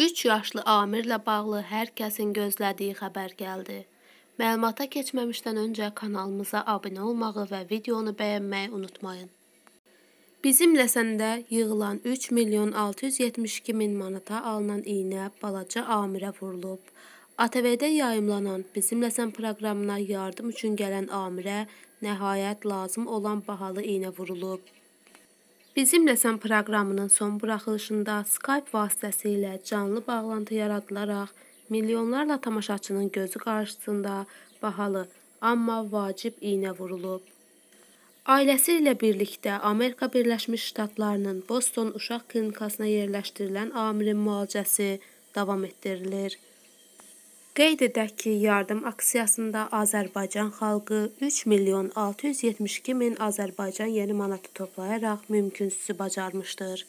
Üç yaşlı Amirlə bağlı hər kəsin gözlədiyi xəbər gəldi. Məlumata keçməmişdən öncə kanalımıza abunə olmağı və videonu bəyənməyi unutmayın. Bizim Ləsəndə yığılan 3 milyon 672 min manata alınan iynə balaca Amirə vurulub. ATV-də yayımlanan Bizim Ləsən proqramına yardım üçün gələn Amirə nəhayət lazım olan bahalı iynə vurulub. Bizimlə sən proqramının son buraxılışında Skype vasitəsilə canlı bağlantı yaradılaraq milyonlarla tamaşaçının gözü qarşısında bahalı, amma vacib iynə vurulub. Ailəsi ilə birlikdə Amerika Birləşmiş Ştatlarının Boston Uşaq Klinikasına yerləşdirilən amirin müalicəsi davam etdirilir. Qeyd edək ki, yardım aksiyasında Azərbaycan xalqı 3 milyon 672 min Azərbaycan yeni manatı toplayaraq mümkünsüzü bacarmışdır.